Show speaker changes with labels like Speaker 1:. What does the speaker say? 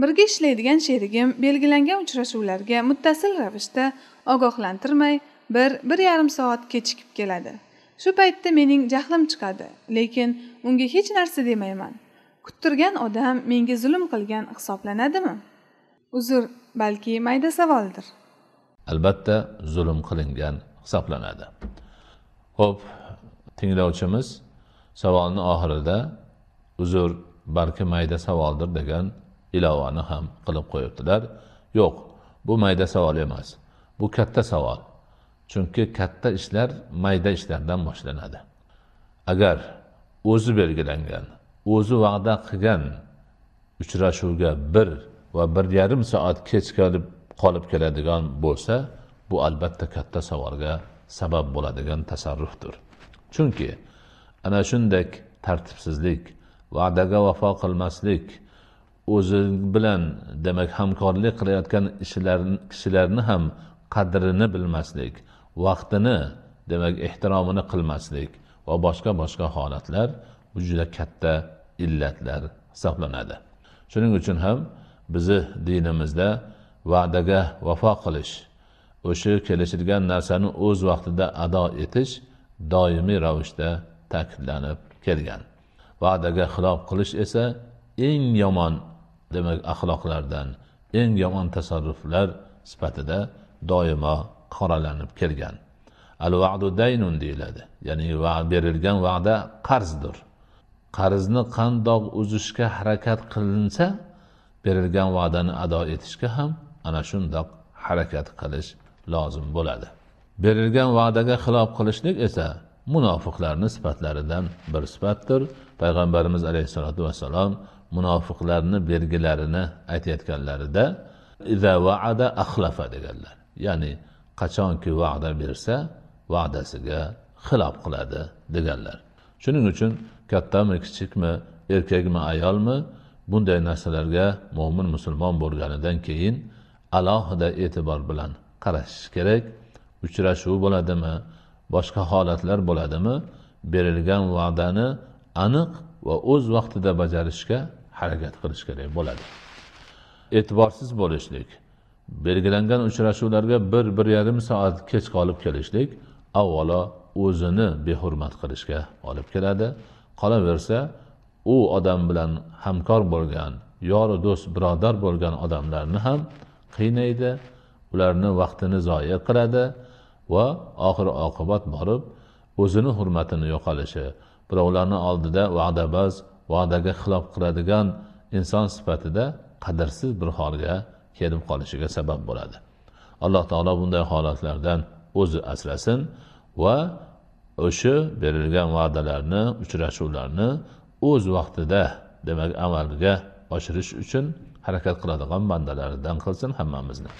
Speaker 1: birga ishlaydigan sherigim belgilangan uchrashuvlarga muttasil ravishda ogohlantirmay bir bir yarim soat kechikib keladi shu paytda mening jahlim chiqadi lekin unga hech narsa demayman kuttirgan odam menga zulm qilgan hisoblanadimi uzr balki mayda savoldir
Speaker 2: albatta zulm qilingan hisoblanadi ho'p tinglovchimiz savolni oxirida uzr balki mayda savoldir degan ilovani ham qilib qo'yibdilar yo'q bu mayda savol emas bu katta savol chunki katta ishlar mayda ishlardan boshlanadi agar o'zi belgilangan o'zi va'da qilgan uchrashuvga bir va bir yarim soat kech kelib qolib keladigan bo'lsa bu albatta katta savolga sabab bo'ladigan tasarrufdir chunki ana shunday tartibsizlik va'daga vafo qilmaslik o'zi bilan demak hamkorlik qilayotgan kishilarni ham qadrini bilmaslik vaqtini demak ehtiromini qilmaslik va boshqa boshqa holatlar bu juda katta illatlar hisoblanadi shuning uchun ham bizni dinimizda va'daga vafo qilish o'sha kelishilgan narsani o'z vaqtida ado etish doimiy ravishda ta'kidlanib kelgan va'daga xilof qilish esa eng yomon demak axloqlardan eng yomon tasarruflar sifatida doimo qoralanib kelgan al vadu daynun deyiladi ya'ni va berilgan va'da qarzdir qarzni qandoq uzishga harakat qilinsa berilgan va'dani ado etishga ham ana shundoq harakat qilish lozim bo'ladi berilgan va'daga xilof qilishlik esa munofiqlarni sifatlaridan bir sifatdir payg'ambarimiz alayhissalotu vassalom munofiqlarni belgilarini aytayotganlarida iza vaada axlafa deganlar ya'ni qachonki va'da bersa va'dasiga xilof qiladi deganlar shuning uchun kattami kichikmi erkakmi ayolmi bunday narsalarga mo'min musulmon bo'lganidan keyin alohida e'tibor bilan qarashish kerak uchrashuv bo'ladimi boshqa holatlar bo'ladimi berilgan va'dani aniq va o'z vaqtida bajarishga harakat qilish kerak bo'ladi e'tiborsiz bo'lishlik belgilangan uchrashuvlarga bir bir yarim soat kech qolib kelishlik avvalo o'zini behurmat qilishga olib keladi qolaversa u odam bilan hamkor bo'lgan yoru do'st birodar bo'lgan odamlarni ham qiynaydi ularni vaqtini zoya qiladi va oxir oqibat borib o'zini hurmatini yo'qolishi birovlarni oldida va'dabaz va'daga xilof qiladigan inson sifatida qadrsiz bir holga kelib qolishiga sabab bo'ladi alloh taolo bunday holatlardan o'zi asrasin va o'sha berilgan va'dalarni uchrashuvlarni o'z vaqtida demak amalga oshirish uchun harakat qiladigan bandalaridan qilsin hammamizni